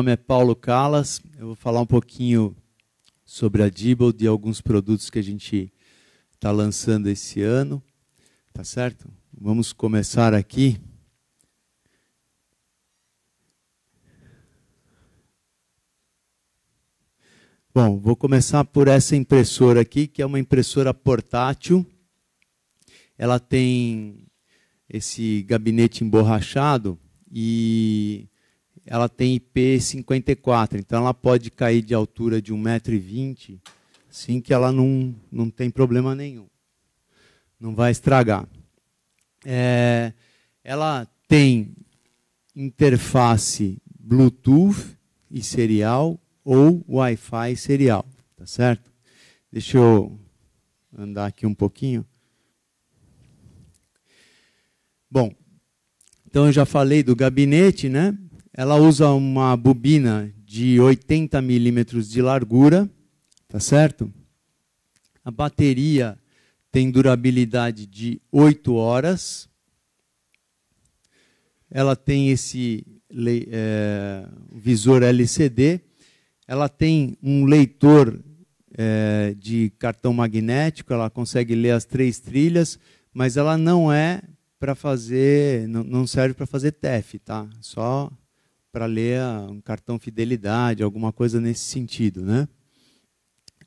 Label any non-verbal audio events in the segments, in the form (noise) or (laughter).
nome é Paulo Calas. Eu vou falar um pouquinho sobre a Dibble e alguns produtos que a gente está lançando esse ano. Tá certo? Vamos começar aqui. Bom, vou começar por essa impressora aqui, que é uma impressora portátil. Ela tem esse gabinete emborrachado e ela tem IP54, então ela pode cair de altura de 1,20m, assim que ela não, não tem problema nenhum. Não vai estragar. É, ela tem interface Bluetooth e serial ou Wi-Fi serial, tá certo? Deixa eu andar aqui um pouquinho. Bom, então eu já falei do gabinete, né? Ela usa uma bobina de 80 milímetros de largura, tá certo? A bateria tem durabilidade de 8 horas. Ela tem esse é, visor LCD. Ela tem um leitor é, de cartão magnético. Ela consegue ler as três trilhas, mas ela não é para fazer, não, serve para fazer TEF, tá? Só para ler um cartão fidelidade, alguma coisa nesse sentido. Né?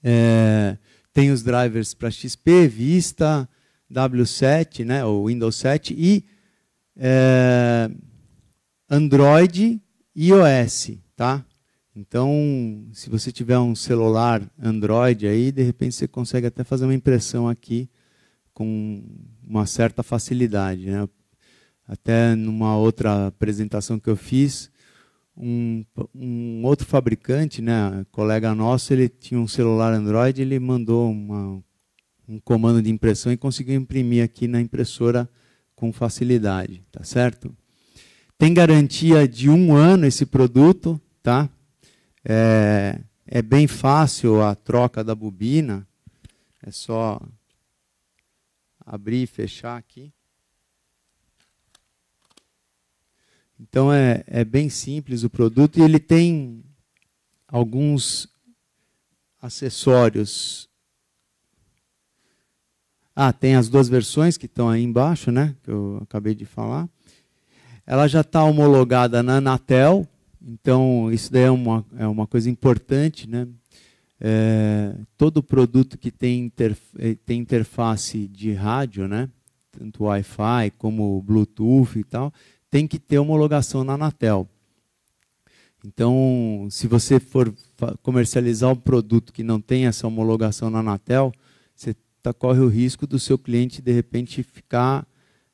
É, tem os drivers para XP, Vista, W7, né, ou Windows 7 e é, Android e iOS, tá? Então, se você tiver um celular Android aí, de repente você consegue até fazer uma impressão aqui com uma certa facilidade, né? Até numa outra apresentação que eu fiz, um, um outro fabricante, né, colega nosso, ele tinha um celular Android, ele mandou uma, um comando de impressão e conseguiu imprimir aqui na impressora com facilidade, tá certo? Tem garantia de um ano esse produto, tá? É, é bem fácil a troca da bobina, é só abrir e fechar aqui. Então é, é bem simples o produto e ele tem alguns acessórios. Ah, tem as duas versões que estão aí embaixo, né? Que eu acabei de falar. Ela já está homologada na Anatel, então isso daí é uma, é uma coisa importante, né? É, todo produto que tem, interf eh, tem interface de rádio, né? tanto Wi-Fi como Bluetooth e tal, tem que ter homologação na Anatel. Então, se você for comercializar um produto que não tem essa homologação na Anatel, você tá, corre o risco do seu cliente, de repente, ficar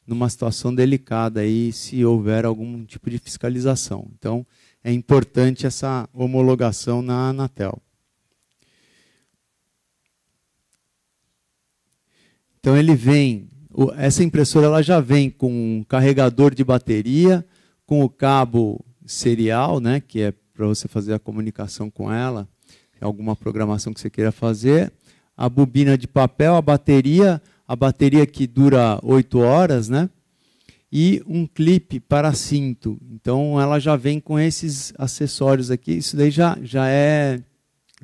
numa situação delicada aí, se houver algum tipo de fiscalização. Então, é importante essa homologação na Anatel. Então, ele vem essa impressora ela já vem com um carregador de bateria, com o cabo serial, né, que é para você fazer a comunicação com ela, alguma programação que você queira fazer, a bobina de papel, a bateria, a bateria que dura 8 horas, né? E um clipe para cinto. Então ela já vem com esses acessórios aqui. Isso daí já, já é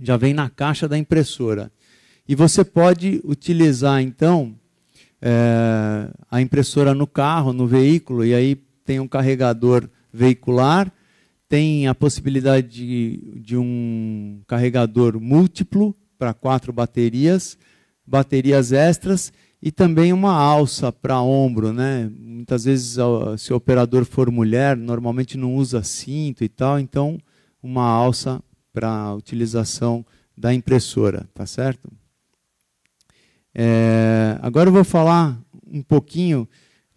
já vem na caixa da impressora. E você pode utilizar então é, a impressora no carro, no veículo, e aí tem um carregador veicular, tem a possibilidade de, de um carregador múltiplo para quatro baterias, baterias extras e também uma alça para ombro, né? Muitas vezes se o operador for mulher, normalmente não usa cinto e tal, então uma alça para utilização da impressora, tá certo? É, agora eu vou falar um pouquinho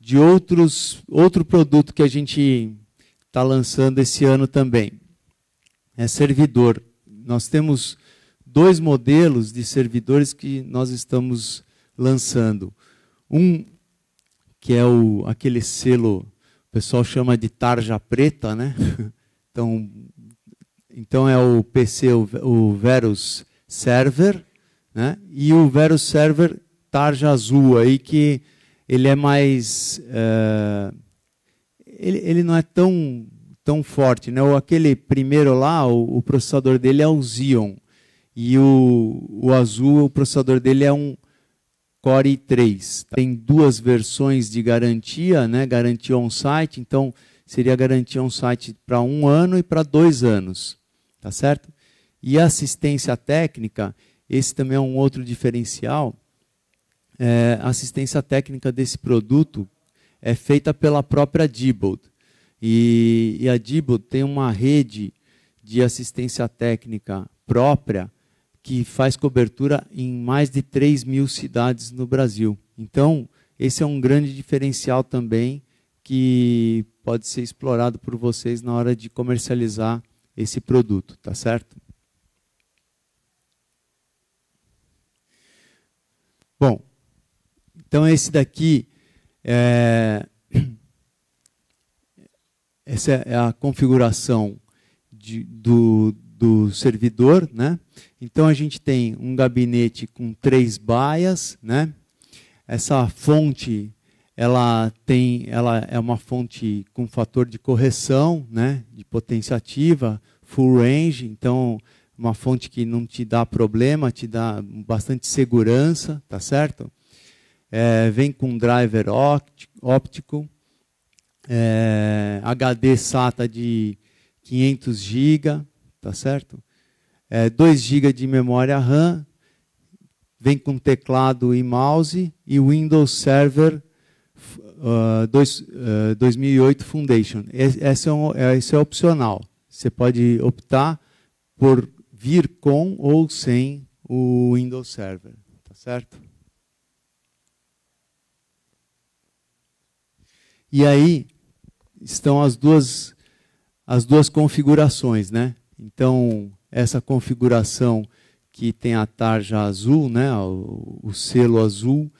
de outros, outro produto que a gente está lançando esse ano também. É servidor. Nós temos dois modelos de servidores que nós estamos lançando. Um que é o, aquele selo, o pessoal chama de tarja preta, né? (laughs) Então, então é o PC, o, o Verus Server, né? E o Vero Server tarja azul aí que ele é mais uh, ele, ele não é tão tão forte, né? O aquele primeiro lá, o, o, processador dele é o Xeon e o, o azul, o processador dele é um Core i3. Tá? Tem duas versões de garantia, né? Garantia on-site, então seria garantia on-site para um ano e para dois anos, tá certo? E assistência técnica, esse também é um outro diferencial. É, a assistência técnica desse produto é feita pela própria Diebold. E, e a Diebold tem uma rede de assistência técnica própria que faz cobertura em mais de 3 mil cidades no Brasil. Então, esse é um grande diferencial também que pode ser explorado por vocês na hora de comercializar esse produto, tá certo? Bom, então é esse daqui é. (clears throat) Essa é a configuração de, do, do servidor, né? Então a gente tem um gabinete com três baias, né? Essa fonte ela tem, ela é uma fonte com fator de correção, né? De potência ativa, full range, então uma fonte que não te dá problema, te dá bastante segurança, tá certo? É, vem com driver óptico, é, HD SATA de 500 GB, tá certo? É, 2 GB de memória RAM, vem com teclado e mouse e Windows Server uh, dois, uh, ah, 2008 Foundation. Esse, é um, esse é opcional. Você pode optar por vir com ou sem o Windows Server, tá certo? E aí estão as duas as duas configurações, né? Então, essa configuração que tem a tarja azul, né, o, o selo azul,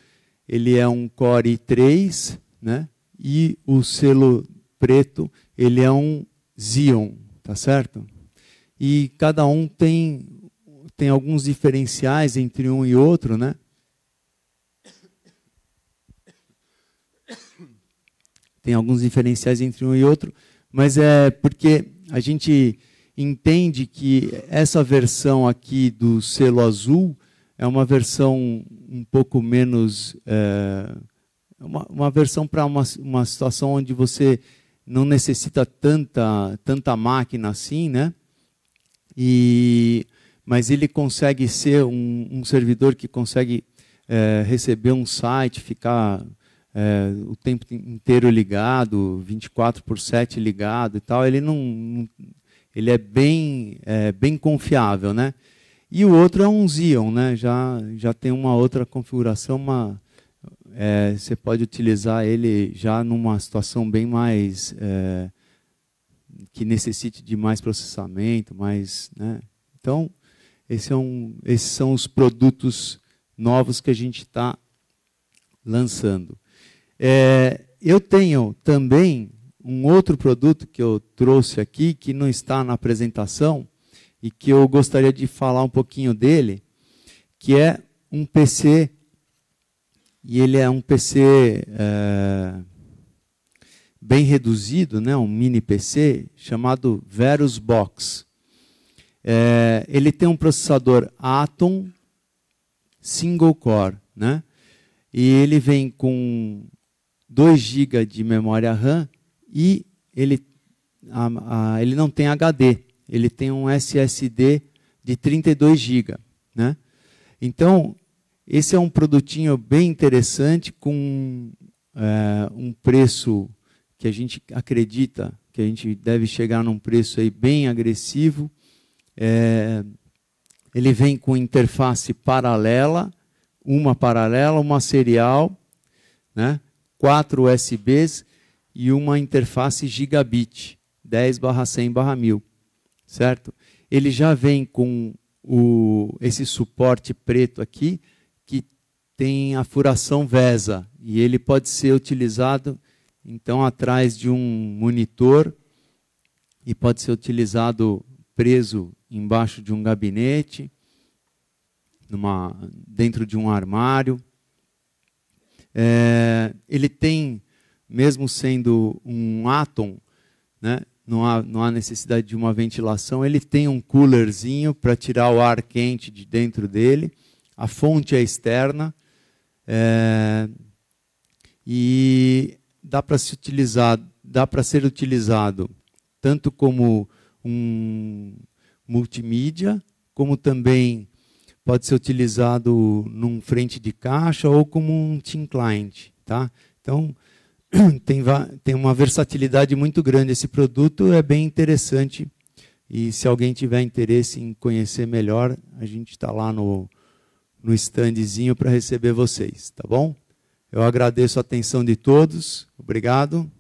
ele é um Core i3, né? E o selo preto, ele é um Xeon, tá certo? e cada um tem tem alguns diferenciais entre um e outro, né? Tem alguns diferenciais entre um e outro, mas é porque a gente entende que essa versão aqui do selo azul é uma versão um pouco menos. É, uma, uma, versão para uma, uma situação onde você não necessita tanta, tanta máquina assim, né? e mas ele consegue ser um, um servidor que consegue é, receber um site, ficar é, o tempo inteiro ligado, 24 por 7 ligado e tal. Ele não, ele é bem, é, bem confiável, né? E o outro é um Xeon, né? Já, já tem uma outra configuração, uma, é, você pode utilizar ele já numa situação bem mais é, que necessite de mais processamento, mais, né? Então, esse é um, esses são os produtos novos que a gente está lançando. É, eu tenho também um outro produto que eu trouxe aqui, que não está na apresentação, e que eu gostaria de falar um pouquinho dele, que é um PC, e ele é um PC é, bem reduzido, né, um mini PC, chamado Verus Box. É, ele tem um processador Atom single core, né? E ele vem com 2 GB de memória RAM e ele, a, a, ele não tem HD, ele tem um SSD de 32 GB, né? Então, esse é um produtinho bem interessante com é, um preço que a gente acredita que a gente deve chegar num preço aí bem agressivo. É, ele vem com interface paralela, uma paralela, uma serial, né? quatro USBs e uma interface gigabit, 10 barra 100 barra 1000, certo? Ele já vem com o, esse suporte preto aqui, que tem a furação VESA, e ele pode ser utilizado então atrás de um monitor e pode ser utilizado preso embaixo de um gabinete, numa, dentro de um armário. É, ele tem, mesmo sendo um átomo, né, não, há, não há necessidade de uma ventilação, ele tem um coolerzinho para tirar o ar quente de dentro dele, a fonte é externa. É, e dá para se utilizar, dá para ser utilizado tanto como um multimídia, como também pode ser utilizado num frente de caixa ou como um team client, tá? Então (clears throat) tem, tem uma versatilidade muito grande esse produto, é bem interessante e se alguém tiver interesse em conhecer melhor, a gente está lá no no standzinho para receber vocês, tá bom? Eu agradeço a atenção de todos. Obrigado.